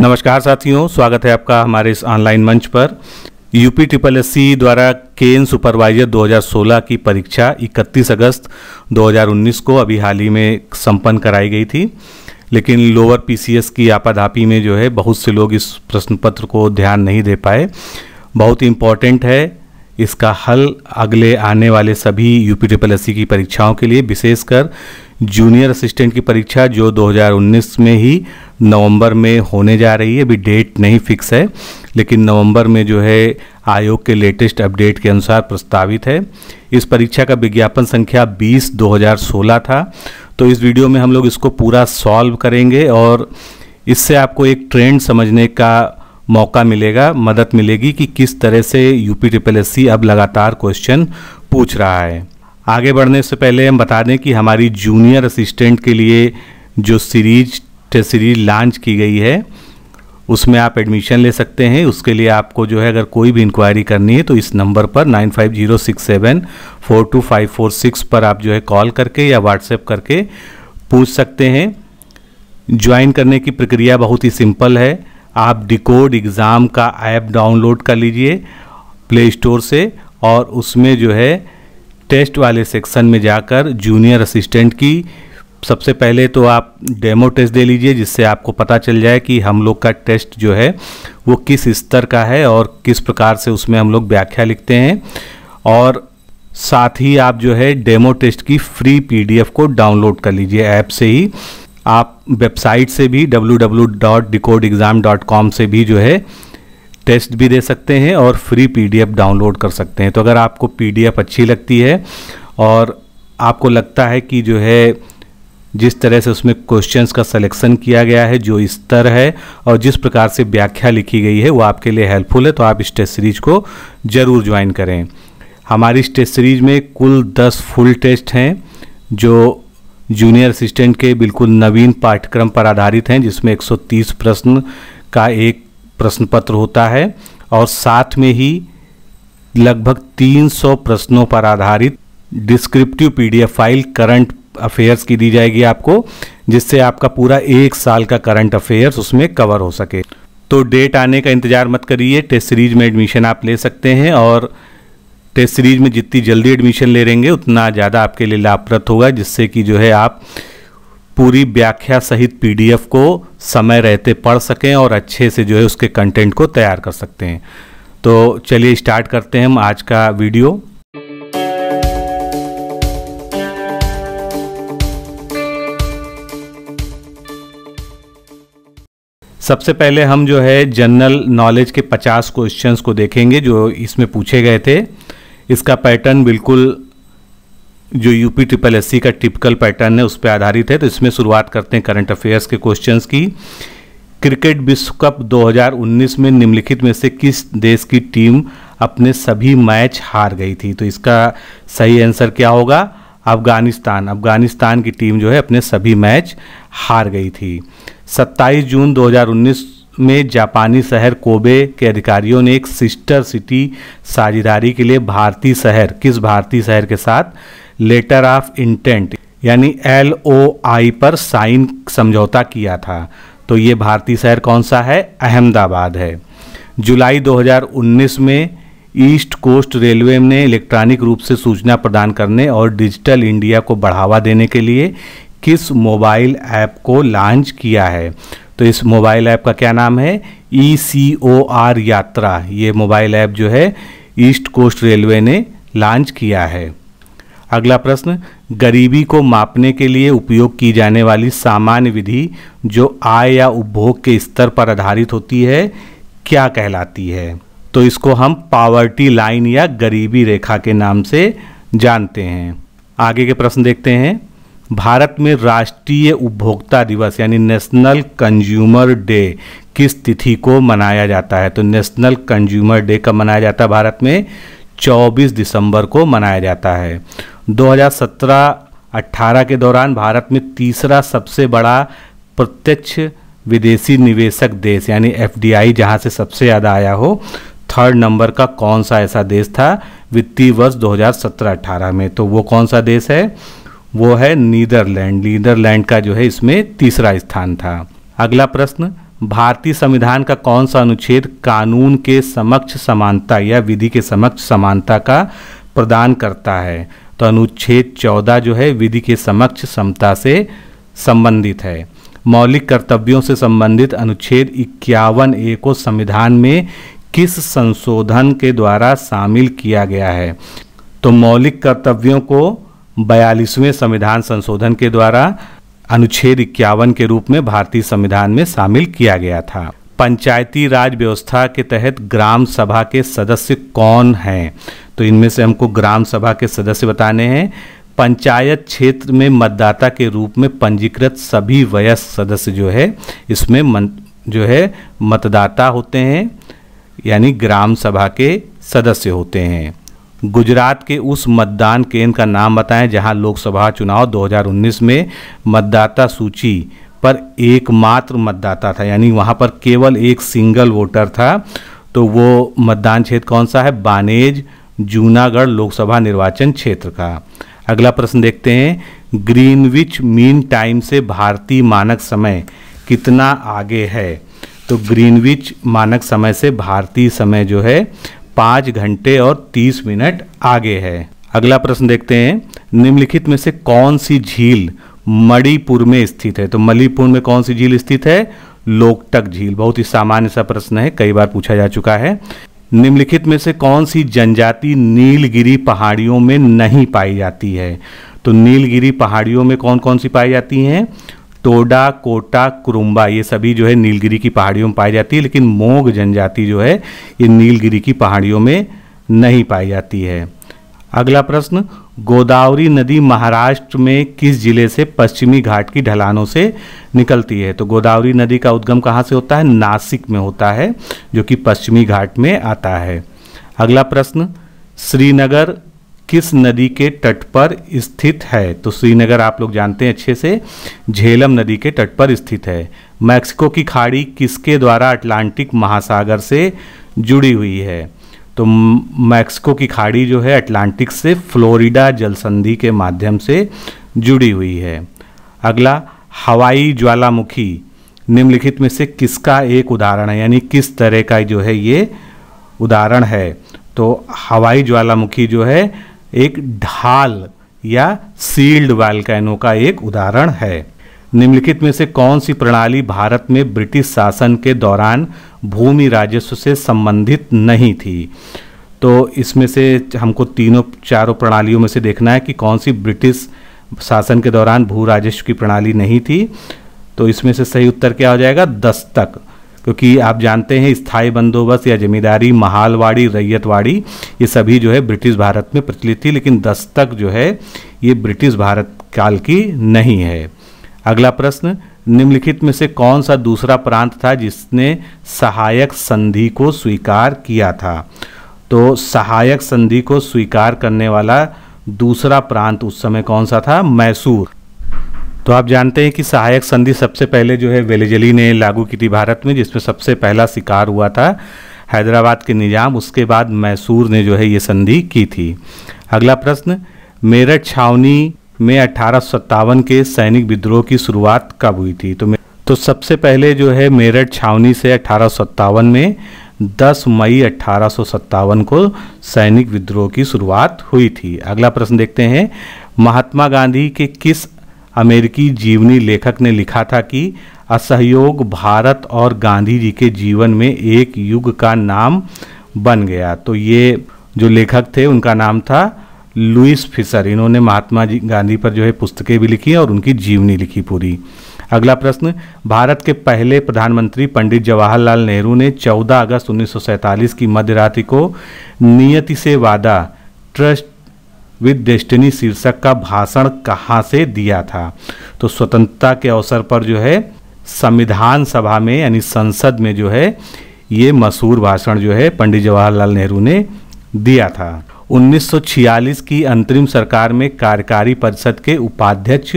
नमस्कार साथियों स्वागत है आपका हमारे इस ऑनलाइन मंच पर यूपी ट्रिपल एस द्वारा केन सुपरवाइजर 2016 की परीक्षा 31 अगस्त 2019 को अभी हाल ही में संपन्न कराई गई थी लेकिन लोअर पीसीएस की आपाधापी में जो है बहुत से लोग इस प्रश्न पत्र को ध्यान नहीं दे पाए बहुत इम्पॉर्टेंट है इसका हल अगले आने वाले सभी यूपी ट्रिपल एस की परीक्षाओं के लिए विशेषकर जूनियर असिस्टेंट की परीक्षा जो 2019 में ही नवंबर में होने जा रही है अभी डेट नहीं फिक्स है लेकिन नवंबर में जो है आयोग के लेटेस्ट अपडेट के अनुसार प्रस्तावित है इस परीक्षा का विज्ञापन संख्या 20 2016 था तो इस वीडियो में हम लोग इसको पूरा सॉल्व करेंगे और इससे आपको एक ट्रेंड समझने का मौका मिलेगा मदद मिलेगी कि किस तरह से यूपी ट्रिपल एस अब लगातार क्वेश्चन पूछ रहा है आगे बढ़ने से पहले हम बता दें कि हमारी जूनियर असिस्टेंट के लिए जो सीरीज टेस्ट सीरीज लॉन्च की गई है उसमें आप एडमिशन ले सकते हैं उसके लिए आपको जो है अगर कोई भी इंक्वायरी करनी है तो इस नंबर पर nine five zero six seven four two five four six पर आप जो है कॉल करके या व्हाट्सएप करके पूछ सकते हैं ज्वाइन करने की प्रक्रिया बहुत ही सिंपल है आप डिकोड एग्ज़ाम का ऐप डाउनलोड कर लीजिए प्ले स्टोर से और उसमें जो है टेस्ट वाले सेक्शन में जाकर जूनियर असिस्टेंट की सबसे पहले तो आप डेमो टेस्ट दे लीजिए जिससे आपको पता चल जाए कि हम लोग का टेस्ट जो है वो किस स्तर का है और किस प्रकार से उसमें हम लोग व्याख्या लिखते हैं और साथ ही आप जो है डेमो टेस्ट की फ्री पीडीएफ को डाउनलोड कर लीजिए ऐप से ही आप वेबसाइट से भी डब्ल्यू से भी जो है टेस्ट भी दे सकते हैं और फ्री पीडीएफ डाउनलोड कर सकते हैं तो अगर आपको पीडीएफ अच्छी लगती है और आपको लगता है कि जो है जिस तरह से उसमें क्वेश्चंस का सिलेक्शन किया गया है जो स्तर है और जिस प्रकार से व्याख्या लिखी गई है वो आपके लिए हेल्पफुल है तो आप इस टेस्ट सीरीज को ज़रूर ज्वाइन करें हमारी इस टेस्ट सीरीज में कुल दस फुल टेस्ट हैं जो जूनियर असिस्टेंट के बिल्कुल नवीन पाठ्यक्रम पर आधारित हैं जिसमें 130 प्रश्न का एक प्रश्न पत्र होता है और साथ में ही लगभग 300 प्रश्नों पर आधारित descriptive PDF file current affairs की दी जाएगी आपको जिससे आपका पूरा एक साल का करंट अफेयर्स उसमें कवर हो सके तो डेट आने का इंतज़ार मत करिए टेस्ट सीरीज में एडमिशन आप ले सकते हैं और टेस्ट सीरीज में जितनी जल्दी एडमिशन ले लेंगे उतना ज़्यादा आपके लिए लाभप्रद होगा जिससे कि जो है आप पूरी व्याख्या सहित पीडीएफ को समय रहते पढ़ सकें और अच्छे से जो है उसके कंटेंट को तैयार कर सकते हैं तो चलिए स्टार्ट करते हैं हम आज का वीडियो सबसे पहले हम जो है जनरल नॉलेज के 50 क्वेश्चंस को देखेंगे जो इसमें पूछे गए थे इसका पैटर्न बिल्कुल जो यूपी ट्रिपल एस का टिपिकल पैटर्न है उस पर आधारित है तो इसमें शुरुआत करते हैं करंट अफेयर्स के क्वेश्चन की क्रिकेट विश्व कप 2019 में निम्नलिखित में से किस देश की टीम अपने सभी मैच हार गई थी तो इसका सही आंसर क्या होगा अफगानिस्तान अफगानिस्तान की टीम जो है अपने सभी मैच हार गई थी 27 जून 2019 में जापानी शहर कोबे के अधिकारियों ने एक सिस्टर सिटी साझेदारी के लिए भारतीय शहर किस भारतीय शहर के साथ लेटर ऑफ इंटेंट यानी एल ओ आई पर साइन समझौता किया था तो ये भारतीय शहर कौन सा है अहमदाबाद है जुलाई 2019 में ईस्ट कोस्ट रेलवे ने इलेक्ट्रॉनिक रूप से सूचना प्रदान करने और डिजिटल इंडिया को बढ़ावा देने के लिए किस मोबाइल ऐप को लॉन्च किया है तो इस मोबाइल ऐप का क्या नाम है ई सी ओ आर यात्रा ये मोबाइल ऐप जो है ईस्ट कोस्ट रेलवे ने लॉन्च किया है अगला प्रश्न गरीबी को मापने के लिए उपयोग की जाने वाली सामान्य विधि जो आय या उपभोग के स्तर पर आधारित होती है क्या कहलाती है तो इसको हम पावर्टी लाइन या गरीबी रेखा के नाम से जानते हैं आगे के प्रश्न देखते हैं भारत में राष्ट्रीय उपभोक्ता दिवस यानी नेशनल कंज्यूमर डे किस तिथि को मनाया जाता है तो नेशनल कंज्यूमर डे कब मनाया जाता है भारत में 24 दिसंबर को मनाया जाता है 2017-18 के दौरान भारत में तीसरा सबसे बड़ा प्रत्यक्ष विदेशी निवेशक देश यानी एफ डी जहाँ से सबसे ज़्यादा आया हो थर्ड नंबर का कौन सा ऐसा देश था वित्तीय वर्ष 2017-18 में तो वो कौन सा देश है वो है नीदरलैंड नीदरलैंड का जो है इसमें तीसरा स्थान था अगला प्रश्न भारतीय संविधान का कौन सा अनुच्छेद कानून के समक्ष समानता या विधि के समक्ष समानता का प्रदान करता है तो अनुच्छेद चौदह जो है विधि के समक्ष समता से संबंधित है मौलिक कर्तव्यों से संबंधित अनुच्छेद इक्यावन ए को संविधान में किस संशोधन के द्वारा शामिल किया गया है तो मौलिक कर्तव्यों को बयालीसवें संविधान संशोधन के द्वारा अनुच्छेद इक्यावन के रूप में भारतीय संविधान में शामिल किया गया था पंचायती राज व्यवस्था के तहत ग्राम सभा के सदस्य कौन हैं तो इनमें से हमको ग्राम सभा के सदस्य बताने हैं पंचायत क्षेत्र में मतदाता के रूप में पंजीकृत सभी वयस्क सदस्य जो है इसमें मन, जो है मतदाता होते हैं यानी ग्राम सभा के सदस्य होते हैं गुजरात के उस मतदान केंद्र का नाम बताएं जहां लोकसभा चुनाव 2019 में मतदाता सूची पर एकमात्र मतदाता था यानी वहाँ पर केवल एक सिंगल वोटर था तो वो मतदान क्षेत्र कौन सा है बानेज जूनागढ़ लोकसभा निर्वाचन क्षेत्र का अगला प्रश्न देखते हैं ग्रीनविच मीन टाइम से भारतीय मानक समय कितना आगे है तो ग्रीनविच मानक समय से भारतीय समय जो है पाँच घंटे और तीस मिनट आगे है अगला प्रश्न देखते हैं निम्नलिखित में से कौन सी झील मणिपुर में स्थित है तो मणिपुर में कौन सी झील स्थित है लोकटक झील बहुत ही सामान्य सा प्रश्न है कई बार पूछा जा चुका है निम्नलिखित में से कौन सी जनजाति नीलगिरी पहाड़ियों में नहीं पाई जाती है तो नीलगिरी पहाड़ियों में कौन कौन सी पाई जाती हैं टोडा कोटा कुरुम्बा ये सभी जो है नीलगिरी की पहाड़ियों में पाई जाती है लेकिन मोग जनजाति जो है ये नीलगिरी की पहाड़ियों में नहीं पाई जाती है अगला प्रश्न गोदावरी नदी महाराष्ट्र में किस जिले से पश्चिमी घाट की ढलानों से निकलती है तो गोदावरी नदी का उद्गम कहाँ से होता है नासिक में होता है जो कि पश्चिमी घाट में आता है अगला प्रश्न श्रीनगर किस नदी के तट पर स्थित है तो श्रीनगर आप लोग जानते हैं अच्छे से झेलम नदी के तट पर स्थित है मैक्सिको की खाड़ी किसके द्वारा अटलांटिक महासागर से जुड़ी हुई है तो मैक्सिको की खाड़ी जो है अटलांटिक से फ्लोरिडा जलसंधि के माध्यम से जुड़ी हुई है अगला हवाई ज्वालामुखी निम्नलिखित में से किसका एक उदाहरण है यानी किस तरह का जो है ये उदाहरण है तो हवाई ज्वालामुखी जो है एक ढाल या सील्ड वालकैनो का एक उदाहरण है निम्नलिखित में से कौन सी प्रणाली भारत में ब्रिटिश शासन के दौरान भूमि राजस्व से संबंधित नहीं थी तो इसमें से हमको तीनों चारों प्रणालियों में से देखना है कि कौन सी ब्रिटिश शासन के दौरान भू राजस्व की प्रणाली नहीं थी तो इसमें से सही उत्तर क्या हो जाएगा दस्तक क्योंकि आप जानते हैं स्थायी बंदोबस्त या जमींदारी महालवाड़ी रैयतवाड़ी ये सभी जो है ब्रिटिश भारत में प्रचलित थी लेकिन दस्तक जो है ये ब्रिटिश भारत काल की नहीं है अगला प्रश्न निम्नलिखित में से कौन सा दूसरा प्रांत था जिसने सहायक संधि को स्वीकार किया था तो सहायक संधि को स्वीकार करने वाला दूसरा प्रांत उस समय कौन सा था मैसूर तो आप जानते हैं कि सहायक संधि सबसे पहले जो है वेलेजली ने लागू की थी भारत में जिसमें सबसे पहला शिकार हुआ था हैदराबाद के निजाम उसके बाद मैसूर ने जो है ये संधि की थी अगला प्रश्न मेरठ छावनी में अठारह के सैनिक विद्रोह की शुरुआत कब हुई थी तो तो सबसे पहले जो है मेरठ छावनी से अठारह में 10 मई अठारह को सैनिक विद्रोह की शुरुआत हुई थी अगला प्रश्न देखते हैं महात्मा गांधी के किस अमेरिकी जीवनी लेखक ने लिखा था कि असहयोग भारत और गांधी जी के जीवन में एक युग का नाम बन गया तो ये जो लेखक थे उनका नाम था लुइस फिशर इन्होंने महात्मा गांधी पर जो है पुस्तकें भी लिखी और उनकी जीवनी लिखी पूरी अगला प्रश्न भारत के पहले प्रधानमंत्री पंडित जवाहरलाल नेहरू ने 14 अगस्त 1947 की मध्य रात्रि को नियति से वादा ट्रस्ट विद डेस्टिनी शीर्षक का भाषण कहाँ से दिया था तो स्वतंत्रता के अवसर पर जो है संविधान सभा में यानी संसद में जो है ये मशहूर भाषण जो है पंडित जवाहरलाल नेहरू ने दिया था 1946 की अंतरिम सरकार में कार्यकारी परिषद के उपाध्यक्ष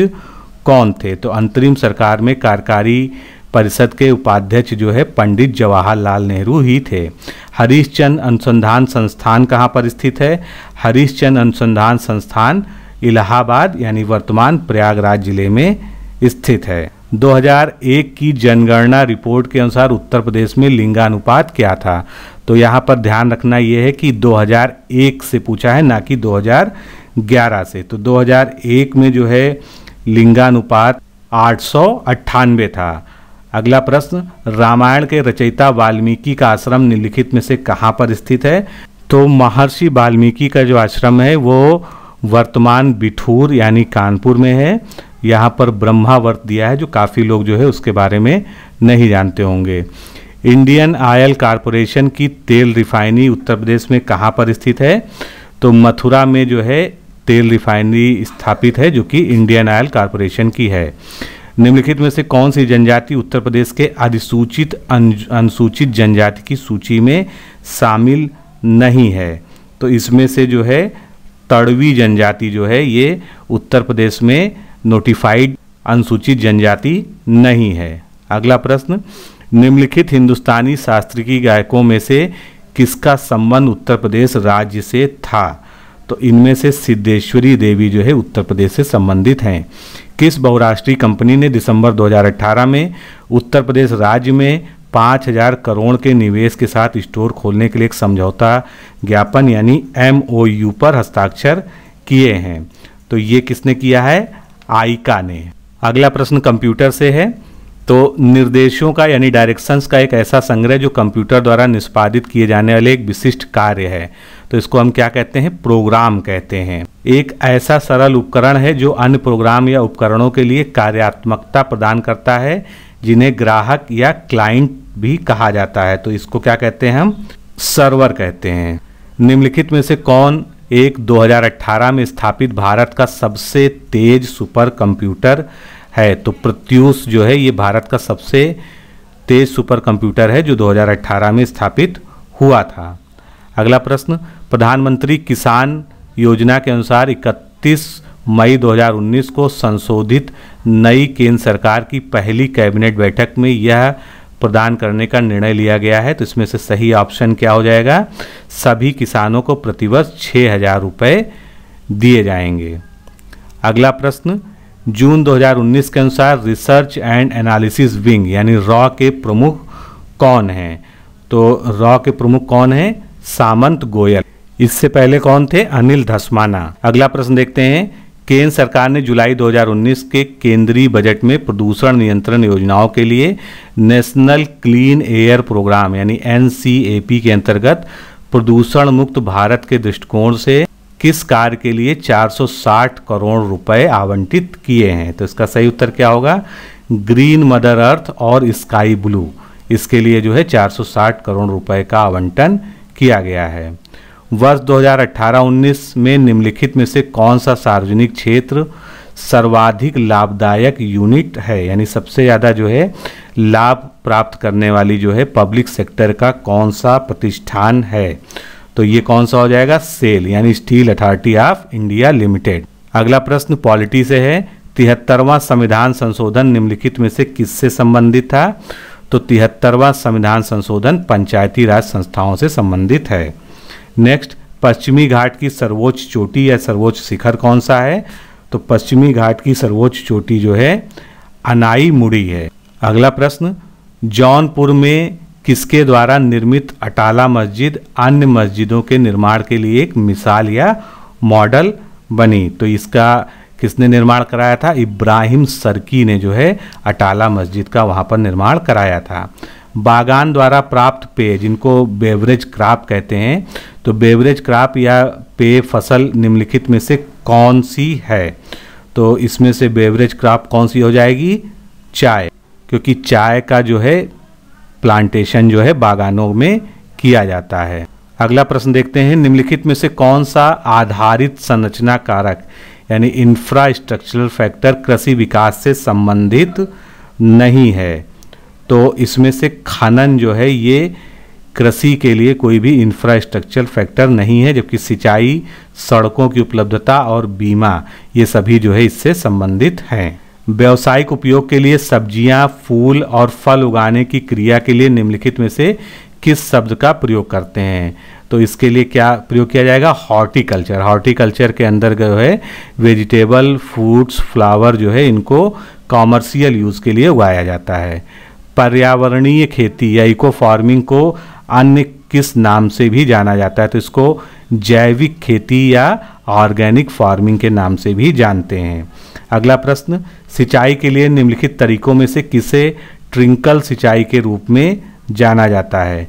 कौन थे तो अंतरिम सरकार में कार्यकारी परिषद के उपाध्यक्ष जो है पंडित जवाहरलाल नेहरू ही थे हरीशचंद अनुसंधान संस्थान कहाँ पर स्थित है हरीशचंद अनुसंधान संस्थान इलाहाबाद यानी वर्तमान प्रयागराज जिले में स्थित है 2001 की जनगणना रिपोर्ट के अनुसार उत्तर प्रदेश में लिंगानुपात क्या था तो यहाँ पर ध्यान रखना ये है कि 2001 से पूछा है ना कि 2011 से तो 2001 में जो है लिंगानुपात आठ था अगला प्रश्न रामायण के रचयिता वाल्मीकि का आश्रम निम्नलिखित में से कहाँ पर स्थित है तो महर्षि वाल्मीकि का जो आश्रम है वो वर्तमान बिठूर यानी कानपुर में है यहाँ पर ब्रह्मावर्त दिया है जो काफ़ी लोग जो है उसके बारे में नहीं जानते होंगे इंडियन ऑयल कारपोरेशन की तेल रिफाइनरी उत्तर प्रदेश में कहाँ पर स्थित है तो मथुरा में जो है तेल रिफाइनरी स्थापित है जो कि इंडियन ऑयल कारपोरेशन की है निम्नलिखित में से कौन सी जनजाति उत्तर प्रदेश के अधिसूचित अनुसूचित जनजाति की सूची में शामिल नहीं है तो इसमें से जो है तड़वी जनजाति जो है ये उत्तर प्रदेश में नोटिफाइड अनुसूचित जनजाति नहीं है अगला प्रश्न निम्नलिखित हिंदुस्तानी शास्त्रीय गायकों में से किसका संबंध उत्तर प्रदेश राज्य से था तो इनमें से सिद्धेश्वरी देवी जो है उत्तर प्रदेश से संबंधित हैं किस बहुराष्ट्रीय कंपनी ने दिसंबर 2018 में उत्तर प्रदेश राज्य में 5000 करोड़ के निवेश के साथ स्टोर खोलने के लिए एक समझौता ज्ञापन यानी एम पर हस्ताक्षर किए हैं तो ये किसने किया है आईका ने अगला प्रश्न कंप्यूटर से है तो निर्देशों का यानी डायरेक्शंस का एक ऐसा संग्रह जो कंप्यूटर द्वारा निष्पादित किए जाने वाले एक विशिष्ट कार्य है तो इसको हम क्या कहते हैं प्रोग्राम कहते हैं एक ऐसा सरल उपकरण है जो अन्य प्रोग्राम या उपकरणों के लिए कार्यात्मकता प्रदान करता है जिन्हें ग्राहक या क्लाइंट भी कहा जाता है तो इसको क्या कहते हैं हम सर्वर कहते हैं निम्नलिखित में से कौन एक 2018 में स्थापित भारत का सबसे तेज सुपर कंप्यूटर है तो प्रत्यूष जो है ये भारत का सबसे तेज सुपर कंप्यूटर है जो 2018 में स्थापित हुआ था अगला प्रश्न प्रधानमंत्री किसान योजना के अनुसार 31 मई 2019 को संशोधित नई केंद्र सरकार की पहली कैबिनेट बैठक में यह प्रदान करने का निर्णय लिया गया है तो इसमें से सही ऑप्शन क्या हो जाएगा सभी किसानों को प्रतिवर्ष छः हजार रुपये दिए जाएंगे अगला प्रश्न जून 2019 के अनुसार रिसर्च एंड एनालिसिस विंग यानी रॉ के प्रमुख कौन हैं तो रॉ के प्रमुख कौन हैं सामंत गोयल इससे पहले कौन थे अनिल धस्माना अगला प्रश्न देखते हैं केंद्र सरकार ने जुलाई 2019 के केंद्रीय बजट में प्रदूषण नियंत्रण योजनाओं के लिए नेशनल क्लीन एयर प्रोग्राम यानी एन के अंतर्गत प्रदूषण मुक्त भारत के दृष्टिकोण से किस कार्य के लिए 460 करोड़ रुपए आवंटित किए हैं तो इसका सही उत्तर क्या होगा ग्रीन मदर अर्थ और स्काई ब्लू इसके लिए जो है 460 करोड़ रुपए का आवंटन किया गया है वर्ष 2018-19 में निम्नलिखित में से कौन सा सार्वजनिक क्षेत्र सर्वाधिक लाभदायक यूनिट है यानी सबसे ज़्यादा जो है लाभ प्राप्त करने वाली जो है पब्लिक सेक्टर का कौन सा प्रतिष्ठान है तो ये कौन सा हो जाएगा सेल यानी steel authority of India limited अगला प्रश्न पॉलिटी से है तिहत्तरवां संविधान संशोधन निम्नलिखित में से किससे संबंधित था तो तिहत्तरवां संविधान संशोधन पंचायती राज संस्थाओं से संबंधित है नेक्स्ट पश्चिमी घाट की सर्वोच्च चोटी या सर्वोच्च शिखर कौन सा है तो पश्चिमी घाट की सर्वोच्च चोटी जो है अनाई मुड़ी है अगला प्रश्न जौनपुर में किसके द्वारा निर्मित अटाला मस्जिद अन्य मस्जिदों के निर्माण के लिए एक मिसाल या मॉडल बनी तो इसका किसने निर्माण कराया था इब्राहिम सरकी ने जो है अटाला मस्जिद का वहाँ पर निर्माण कराया था बागान द्वारा प्राप्त पेय जिनको बेवरेज क्राप कहते हैं तो बेवरेज क्राप या पेय फसल निम्नलिखित में से कौन सी है तो इसमें से बेवरेज क्राप कौन सी हो जाएगी चाय क्योंकि चाय का जो है प्लांटेशन जो है बागानों में किया जाता है अगला प्रश्न देखते हैं निम्नलिखित में से कौन सा आधारित संरचना कारक यानी इंफ्रास्ट्रक्चरल फैक्टर कृषि विकास से संबंधित नहीं है तो इसमें से खनन जो है ये कृषि के लिए कोई भी इंफ्रास्ट्रक्चर फैक्टर नहीं है जबकि सिंचाई सड़कों की उपलब्धता और बीमा ये सभी जो है इससे संबंधित हैं व्यावसायिक उपयोग के लिए सब्जियां फूल और फल उगाने की क्रिया के लिए निम्नलिखित में से किस शब्द का प्रयोग करते हैं तो इसके लिए क्या प्रयोग किया जाएगा हॉर्टिकल्चर हॉर्टिकल्चर के अंदर जो है वेजिटेबल फ्रूट्स फ्लावर जो है इनको कॉमर्शियल यूज़ के लिए उगाया जाता है पर्यावरणीय खेती या इको फार्मिंग को अन्य किस नाम से भी जाना जाता है तो इसको जैविक खेती या ऑर्गेनिक फार्मिंग के नाम से भी जानते हैं अगला प्रश्न सिंचाई के लिए निम्नलिखित तरीकों में से किसे ट्रिंकल सिंचाई के रूप में जाना जाता है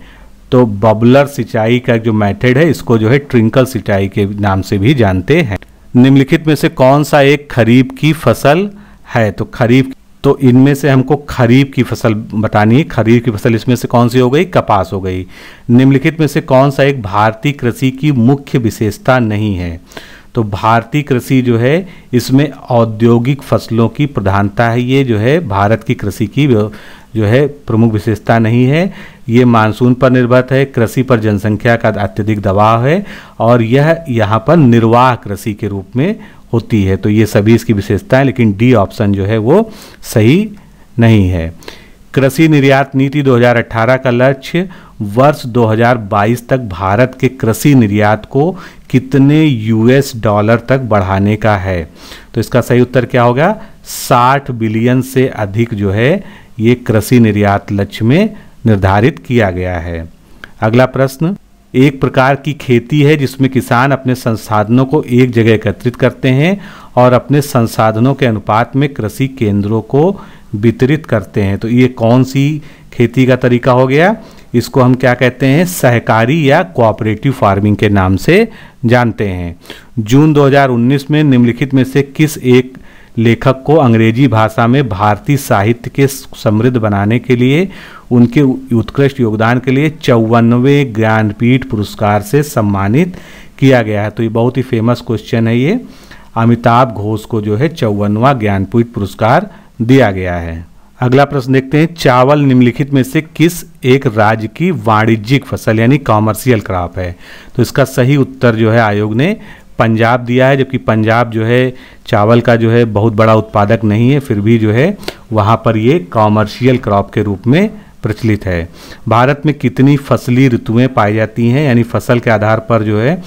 तो बबलर सिंचाई का जो मेथड है इसको जो है ट्रिंकल सिंचाई के नाम से भी जानते हैं निम्नलिखित में से कौन सा एक खरीफ की फसल है तो खरीफ तो इनमें से हमको खरीफ की फसल बतानी है खरीफ की फसल इसमें से कौन सी हो गई कपास हो गई निम्नलिखित में से कौन सा एक भारतीय कृषि की मुख्य विशेषता नहीं है तो भारतीय कृषि जो है इसमें औद्योगिक फसलों की प्रधानता है ये जो है भारत की कृषि की जो है प्रमुख विशेषता नहीं है ये मानसून पर निर्भर है कृषि पर जनसंख्या का अत्यधिक दबाव है और यह यहाँ पर निर्वाह कृषि के रूप में होती है तो ये सभी इसकी विशेषता है लेकिन डी ऑप्शन जो है वो सही नहीं है कृषि निर्यात नीति 2018 का लक्ष्य वर्ष 2022 तक भारत के कृषि निर्यात को कितने यूएस डॉलर तक बढ़ाने का है तो इसका सही उत्तर क्या होगा 60 बिलियन से अधिक जो है ये कृषि निर्यात लक्ष्य में निर्धारित किया गया है अगला प्रश्न एक प्रकार की खेती है जिसमें किसान अपने संसाधनों को एक जगह एकत्रित करते हैं और अपने संसाधनों के अनुपात में कृषि केंद्रों को वितरित करते हैं तो ये कौन सी खेती का तरीका हो गया इसको हम क्या कहते हैं सहकारी या कोऑपरेटिव फार्मिंग के नाम से जानते हैं जून 2019 में निम्नलिखित में से किस एक लेखक को अंग्रेजी भाषा में भारतीय साहित्य के समृद्ध बनाने के लिए उनके उत्कृष्ट योगदान के लिए चौवनवे ज्ञानपीठ पुरस्कार से सम्मानित किया गया है तो ये बहुत ही फेमस क्वेश्चन है ये अमिताभ घोष को जो है चौवनवा ज्ञानपीठ पुरस्कार दिया गया है अगला प्रश्न देखते हैं चावल निम्नलिखित में से किस एक राज्य की वाणिज्यिक फसल यानी कॉमर्शियल क्रॉप है तो इसका सही उत्तर जो है आयोग ने पंजाब दिया है जबकि पंजाब जो है चावल का जो है बहुत बड़ा उत्पादक नहीं है फिर भी जो है वहाँ पर ये कॉमर्शियल क्रॉप के रूप में प्रचलित है भारत में कितनी फसली ऋतुएं पाई जाती हैं यानी फसल के आधार पर जो है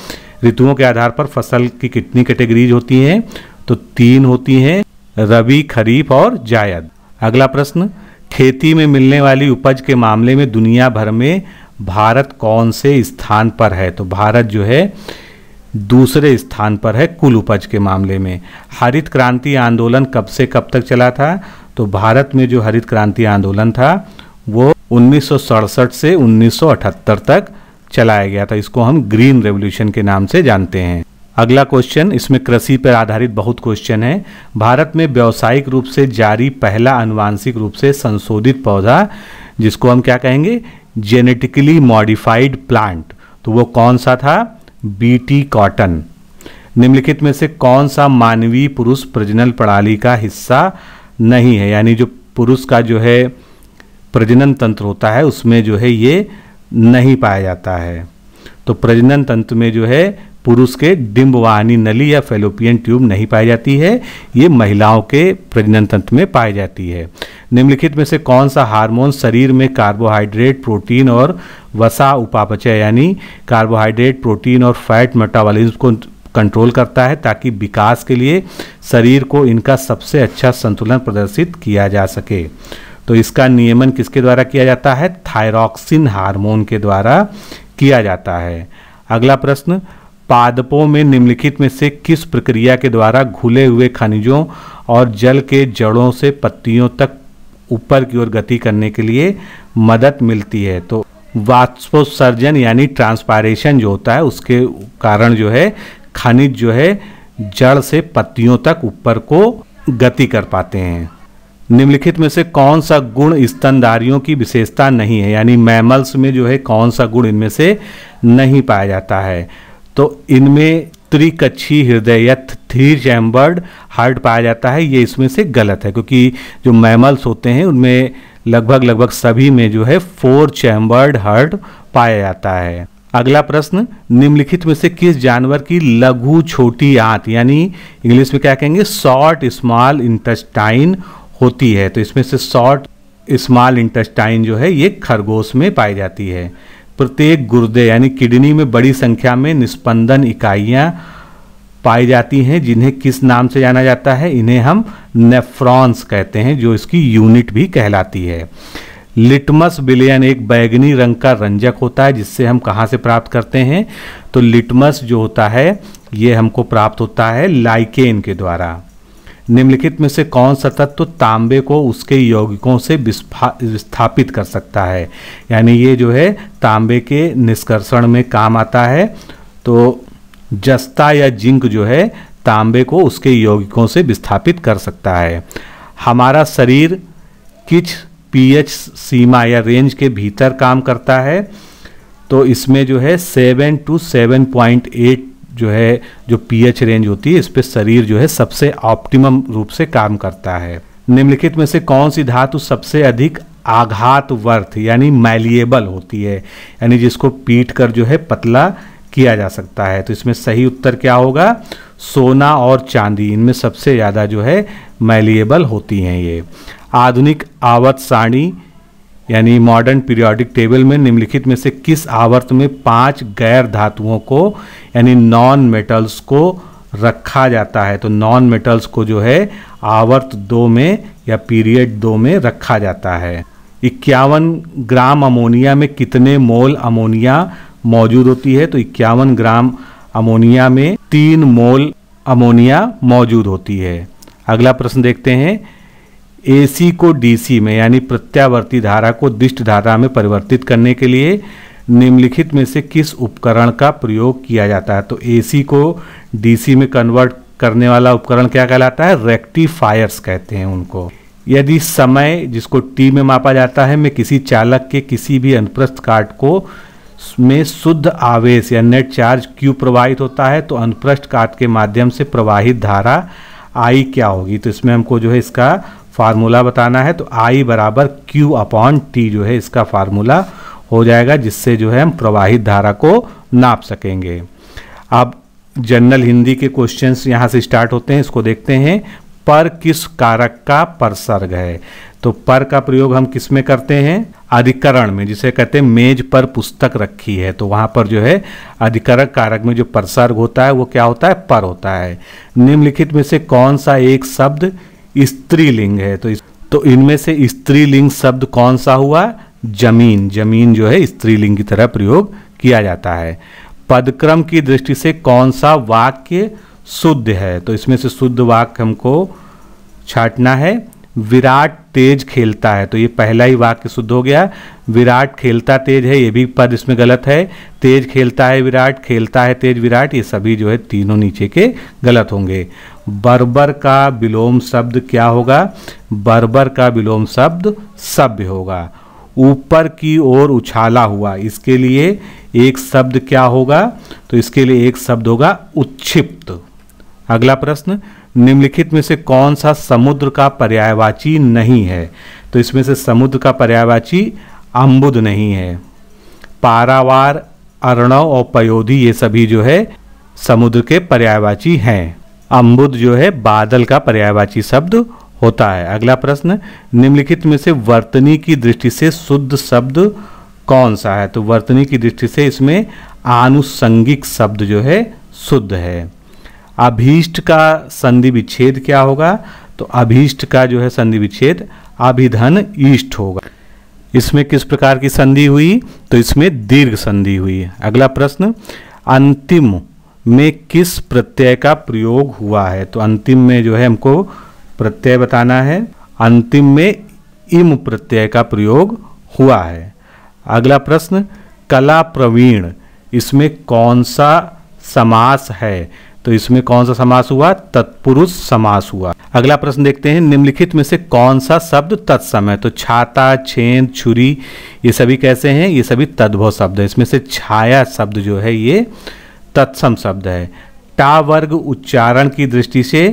ऋतुओं के आधार पर फसल की कितनी कैटेगरीज होती हैं तो तीन होती हैं रबी खरीफ और जायद अगला प्रश्न खेती में मिलने वाली उपज के मामले में दुनिया भर में भारत कौन से स्थान पर है तो भारत जो है दूसरे स्थान पर है कुल उपज के मामले में हरित क्रांति आंदोलन कब से कब तक चला था तो भारत में जो हरित क्रांति आंदोलन था वो उन्नीस से 1978 तक चलाया गया था इसको हम ग्रीन रेवोल्यूशन के नाम से जानते हैं अगला क्वेश्चन इसमें कृषि पर आधारित बहुत क्वेश्चन है भारत में व्यावसायिक रूप से जारी पहला अनुवांशिक रूप से संशोधित पौधा जिसको हम क्या कहेंगे जेनेटिकली मॉडिफाइड प्लांट तो वो कौन सा था बीटी कॉटन निम्नलिखित में से कौन सा मानवीय पुरुष प्रजनन प्रणाली का हिस्सा नहीं है यानी जो पुरुष का जो है प्रजनन तंत्र होता है उसमें जो है ये नहीं पाया जाता है तो प्रजनन तंत्र में जो है पुरुष के डिम्बवाहनी नली या फेलोपियन ट्यूब नहीं पाई जाती है ये महिलाओं के प्रजनन तंत्र में पाई जाती है निम्नलिखित में से कौन सा हार्मोन शरीर में कार्बोहाइड्रेट प्रोटीन और वसा उपापचय यानी कार्बोहाइड्रेट प्रोटीन और फैट मेटाबॉलिज्म को कंट्रोल करता है ताकि विकास के लिए शरीर को इनका सबसे अच्छा संतुलन प्रदर्शित किया जा सके तो इसका नियमन किसके द्वारा किया जाता है थायरॉक्सिन हार्मोन के द्वारा किया जाता है अगला प्रश्न पादपों में निम्नलिखित में से किस प्रक्रिया के द्वारा घुले हुए खनिजों और जल के जड़ों से पत्तियों तक ऊपर की ओर गति करने के लिए मदद मिलती है तो वाष्पोत्सर्जन यानी ट्रांसपारेशन जो होता है उसके कारण जो है खनिज जो है जड़ से पत्तियों तक ऊपर को गति कर पाते हैं निम्नलिखित में से कौन सा गुण स्तनदारियों की विशेषता नहीं है यानी मैमल्स में जो है कौन सा गुण इनमें से नहीं पाया जाता है तो इनमें त्रिकक्षी हृदय या थ्री चैम्बर्ड हार्ट पाया जाता है ये इसमें से गलत है क्योंकि जो मैमल्स होते हैं उनमें लगभग लगभग सभी में जो है फोर चैम्बर्ड हार्ट पाया जाता है अगला प्रश्न निम्नलिखित में से किस जानवर की लघु छोटी आंत यानी इंग्लिश में क्या कहेंगे शॉर्ट स्मॉल इंटेस्टाइन होती है तो इसमें से शॉर्ट स्मॉल इंटेस्टाइन जो है ये खरगोश में पाई जाती है प्रत्येक गुर्दे यानी किडनी में बड़ी संख्या में निस्पंदन इकाइयाँ पाई जाती हैं जिन्हें किस नाम से जाना जाता है इन्हें हम नेफ्रॉन्स कहते हैं जो इसकी यूनिट भी कहलाती है लिटमस बिलियन एक बैगनी रंग का रंजक होता है जिससे हम कहाँ से प्राप्त करते हैं तो लिटमस जो होता है ये हमको प्राप्त होता है लाइकेन के द्वारा निम्नलिखित में से कौन सा तत्व तो तांबे को उसके यौगिकों से विस्थापित कर सकता है यानी ये जो है तांबे के निष्कर्षण में काम आता है तो जस्ता या जिंक जो है तांबे को उसके यौगिकों से विस्थापित कर सकता है हमारा शरीर किच पीएच सीमा या रेंज के भीतर काम करता है तो इसमें जो है seven two seven point eight जो है जो पीएच रेंज होती है इस पर शरीर जो है सबसे ऑप्टिमम रूप से काम करता है निम्नलिखित में से कौन सी धातु सबसे अधिक आघात वर्थ यानी मैलिएबल होती है यानी जिसको पीट कर जो है पतला किया जा सकता है तो इसमें सही उत्तर क्या होगा सोना और चांदी इनमें सबसे ज़्यादा जो है मैलिएबल होती हैं ये आधुनिक आवत सारणी यानी मॉडर्न पीरियोडिक टेबल में निम्नलिखित में से किस आवर्त में पांच गैर धातुओं को यानी नॉन मेटल्स को रखा जाता है तो नॉन मेटल्स को जो है आवर्त दो में या पीरियड दो में रखा जाता है इक्यावन ग्राम अमोनिया में कितने मोल अमोनिया मौजूद होती है तो इक्यावन ग्राम अमोनिया में तीन मोल अमोनिया मौजूद होती है अगला प्रश्न देखते हैं एसी को डीसी में यानी प्रत्यावर्ती धारा को दिष्ट धारा में परिवर्तित करने के लिए निम्नलिखित में से किस उपकरण का प्रयोग किया जाता है तो एसी को डीसी में कन्वर्ट करने वाला उपकरण क्या कहलाता है रेक्टिफायर्स कहते हैं उनको यदि समय जिसको टी में मापा जाता है में किसी चालक के किसी भी अनुप्रस्थ काट को में शुद्ध आवेश या नेट चार्ज क्यू प्रवाहित होता है तो अनुप्रस्थ काट के माध्यम से प्रवाहित धारा आई क्या होगी तो इसमें हमको जो है इसका फार्मूला बताना है तो आई बराबर क्यू अपॉन टी जो है इसका फार्मूला हो जाएगा जिससे जो है हम प्रवाहित धारा को नाप सकेंगे अब जनरल हिंदी के क्वेश्चंस यहाँ से स्टार्ट होते हैं इसको देखते हैं पर किस कारक का परसर्ग है तो पर का प्रयोग हम किस में करते हैं अधिकरण में जिसे कहते हैं मेज पर पुस्तक रखी है तो वहाँ पर जो है अधिकरण कारक में जो परसर्ग होता है वो क्या होता है पर होता है निम्नलिखित में से कौन सा एक शब्द स्त्रीलिंग है तो इस, तो इनमें से स्त्रीलिंग शब्द कौन सा हुआ जमीन जमीन जो है स्त्रीलिंग की तरह प्रयोग किया जाता है पदक्रम की दृष्टि से कौन सा वाक्य शुद्ध है तो इसमें से शुद्ध वाक्य हमको छाटना है विराट तेज खेलता है तो ये पहला ही वाक्य शुद्ध हो गया विराट खेलता तेज है ये भी पद इसमें गलत है तेज खेलता है विराट खेलता है तेज विराट ये सभी जो है तीनों नीचे के गलत होंगे बर्बर का विलोम शब्द क्या होगा बर्बर का विलोम शब्द सभ्य होगा ऊपर की ओर उछाला हुआ इसके लिए एक शब्द क्या होगा तो इसके लिए एक शब्द होगा उत्प्त अगला प्रश्न निम्नलिखित में से कौन सा समुद्र का पर्यायवाची नहीं है तो इसमें से समुद्र का पर्यायवाची अम्बुद नहीं है पारावार अर्णव और पयोधी ये सभी जो है समुद्र के पर्यायवाची हैं अम्बुद जो है बादल का पर्यायवाची शब्द होता है अगला प्रश्न निम्नलिखित में से वर्तनी की दृष्टि से शुद्ध शब्द कौन सा है तो वर्तनी की दृष्टि से इसमें आनुषंगिक शब्द जो है शुद्ध है अभीष्ट का संधि विच्छेद क्या होगा तो अभीष्ट का जो है संधि विच्छेद अभिधन ईष्ट होगा इसमें किस प्रकार की संधि हुई तो इसमें दीर्घ संधि हुई अगला प्रश्न अंतिम में किस प्रत्यय का प्रयोग हुआ है तो अंतिम में जो है हमको प्रत्यय बताना है अंतिम में इम प्रत्यय का प्रयोग हुआ है अगला प्रश्न कला प्रवीण इसमें कौन सा समास है तो इसमें कौन सा समास हुआ तत्पुरुष समास हुआ अगला प्रश्न देखते हैं निम्नलिखित में से कौन सा शब्द तत्सम है तो छाता छेद छुरी ये सभी कैसे हैं ये सभी तद्भव शब्द है इसमें से छाया शब्द जो है ये तत्सम शब्द है टा वर्ग उच्चारण की दृष्टि से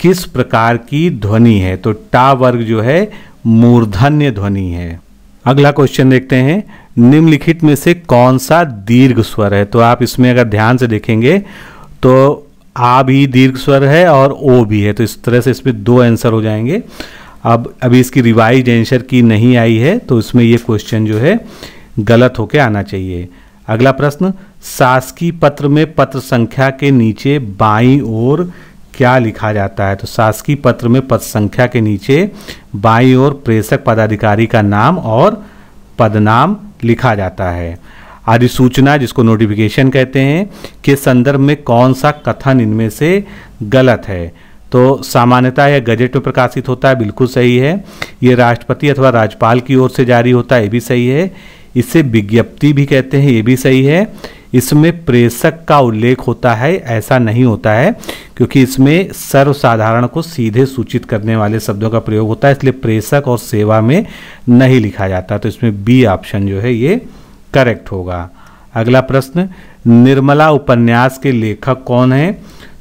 किस प्रकार की ध्वनि है तो टा वर्ग जो है मूर्धन्य ध्वनि है अगला क्वेश्चन देखते हैं निम्नलिखित में से कौन सा दीर्घ स्वर है तो आप इसमें अगर ध्यान से देखेंगे तो आ भी दीर्घ स्वर है और ओ भी है तो इस तरह से इसमें दो आंसर हो जाएंगे अब अभी इसकी रिवाइज आंसर की नहीं आई है तो इसमें ये क्वेश्चन जो है गलत होके आना चाहिए अगला प्रश्न शासकीय पत्र में पत्र संख्या के नीचे बाई ओर क्या लिखा जाता है तो शासकीय पत्र में पत्र संख्या के नीचे बाई ओर प्रेषक पदाधिकारी का नाम और पदनाम लिखा जाता है अधिसूचना जिसको नोटिफिकेशन कहते हैं के संदर्भ में कौन सा कथन इनमें से गलत है तो सामान्यतः यह गजट में प्रकाशित होता है बिल्कुल सही है ये राष्ट्रपति अथवा राज्यपाल की ओर से जारी होता है ये भी सही है इसे विज्ञप्ति भी कहते हैं ये भी सही है इसमें प्रेषक का उल्लेख होता है ऐसा नहीं होता है क्योंकि इसमें सर्वसाधारण को सीधे सूचित करने वाले शब्दों का प्रयोग होता है इसलिए प्रेषक और सेवा में नहीं लिखा जाता तो इसमें बी ऑप्शन जो है ये करेक्ट होगा अगला प्रश्न निर्मला उपन्यास के लेखक कौन हैं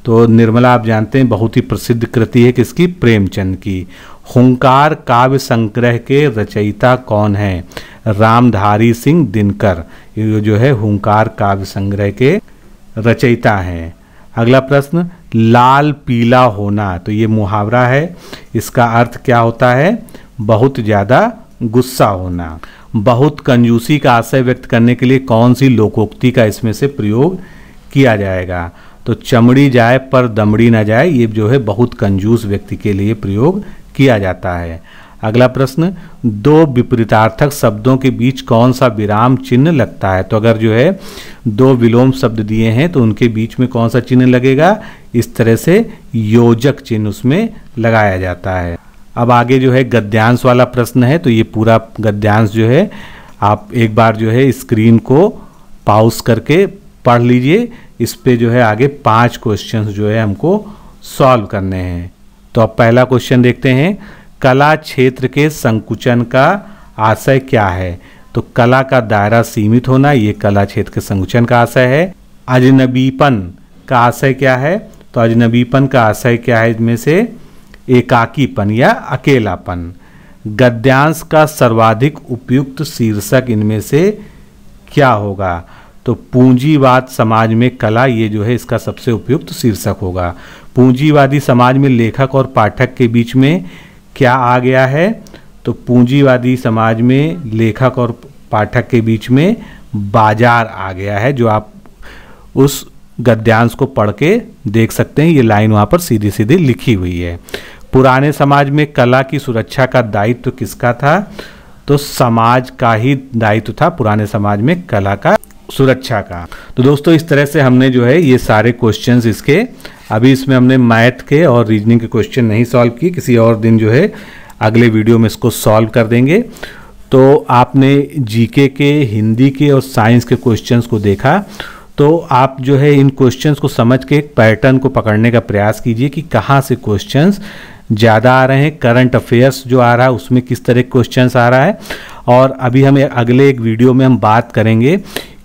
तो निर्मला आप जानते हैं बहुत ही प्रसिद्ध कृति है किसकी प्रेमचंद की हुंकार काव्य संग्रह के रचयिता कौन हैं रामधारी सिंह दिनकर ये जो है हुंकार काव्य संग्रह के रचयिता हैं अगला प्रश्न लाल पीला होना तो ये मुहावरा है इसका अर्थ क्या होता है बहुत ज़्यादा गुस्सा होना बहुत कंजूसी का आशय व्यक्त करने के लिए कौन सी लोकोक्ति का इसमें से प्रयोग किया जाएगा तो चमड़ी जाए पर दमड़ी ना जाए ये जो है बहुत कंजूस व्यक्ति के लिए प्रयोग किया जाता है अगला प्रश्न दो विपरीतार्थक शब्दों के बीच कौन सा विराम चिन्ह लगता है तो अगर जो है दो विलोम शब्द दिए हैं तो उनके बीच में कौन सा चिन्ह लगेगा इस तरह से योजक चिन्ह उसमें लगाया जाता है अब आगे जो है गद्यांश वाला प्रश्न है तो ये पूरा गद्यांश जो है आप एक बार जो है स्क्रीन को पाउस करके पढ़ लीजिए इस पर जो है आगे पांच क्वेश्चन जो है हमको सॉल्व करने हैं तो अब पहला क्वेश्चन देखते हैं कला क्षेत्र के संकुचन का आशय क्या है तो कला का दायरा सीमित होना ये कला क्षेत्र के संकुचन का आशय है अजनबीपन का आशय क्या है तो अजनबीपन का आशय क्या है इसमें से एकाकीपन या अकेलापन गद्यांश का सर्वाधिक उपयुक्त शीर्षक इनमें से क्या होगा तो पूंजीवाद समाज में कला ये जो है इसका सबसे उपयुक्त शीर्षक होगा पूंजीवादी समाज में लेखक और पाठक के बीच में क्या आ गया है तो पूंजीवादी समाज में लेखक और पाठक के बीच में बाजार आ गया है जो आप उस गद्यांश को पढ़ के देख सकते हैं ये लाइन वहाँ पर सीधी सीधी लिखी हुई है पुराने समाज में कला की सुरक्षा का दायित्व तो किसका था तो समाज का ही दायित्व था पुराने समाज में कला का सुरक्षा का तो दोस्तों इस तरह से हमने जो है ये सारे क्वेश्चन इसके अभी इसमें हमने मैथ के और रीजनिंग के क्वेश्चन नहीं सॉल्व किए किसी और दिन जो है अगले वीडियो में इसको सॉल्व कर देंगे तो आपने जीके के हिंदी के और साइंस के क्वेश्चंस को देखा तो आप जो है इन क्वेश्चंस को समझ के एक पैटर्न को पकड़ने का प्रयास कीजिए कि कहाँ से क्वेश्चंस ज़्यादा आ रहे हैं करंट अफेयर्स जो आ रहा है उसमें किस तरह क्वेश्चन आ रहा है और अभी हम अगले एक वीडियो में हम बात करेंगे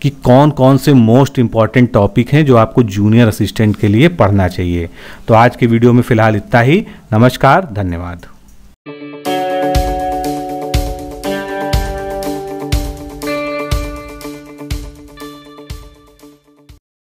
कि कौन कौन से मोस्ट इम्पॉर्टेंट टॉपिक हैं जो आपको जूनियर असिस्टेंट के लिए पढ़ना चाहिए तो आज के वीडियो में फ़िलहाल इतना ही नमस्कार धन्यवाद